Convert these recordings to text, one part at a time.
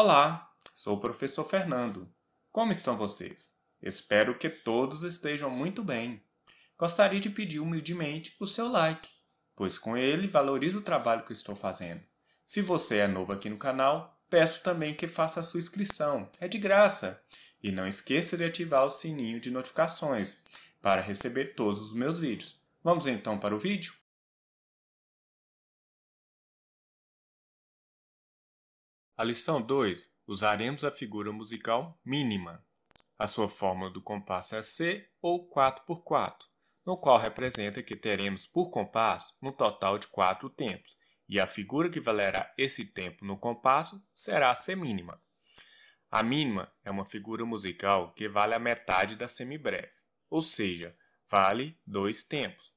Olá, sou o professor Fernando. Como estão vocês? Espero que todos estejam muito bem. Gostaria de pedir humildemente o seu like, pois com ele valorizo o trabalho que estou fazendo. Se você é novo aqui no canal, peço também que faça a sua inscrição, é de graça. E não esqueça de ativar o sininho de notificações para receber todos os meus vídeos. Vamos então para o vídeo? A lição 2. Usaremos a figura musical mínima. A sua fórmula do compasso é C ou 4 por 4, no qual representa que teremos por compasso um total de 4 tempos, e a figura que valerá esse tempo no compasso será a semínima. A mínima é uma figura musical que vale a metade da semibreve, ou seja, vale dois tempos.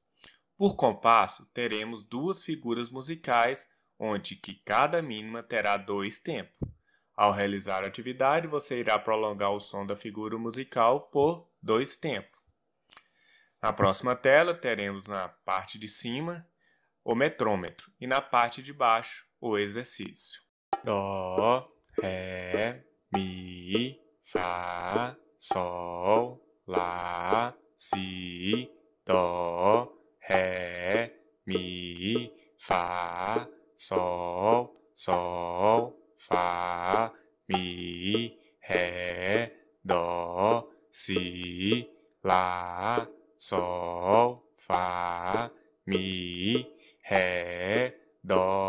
Por compasso, teremos duas figuras musicais onde que cada mínima terá dois tempos. Ao realizar a atividade, você irá prolongar o som da figura musical por dois tempos. Na próxima tela, teremos na parte de cima o metrômetro e na parte de baixo o exercício. Dó, Ré, Mi, Fá, Sol, Lá, Si, Dó, Ré, Mi, Fá, สอสอฝามี แหดอสีลาสอฝามีแหดอ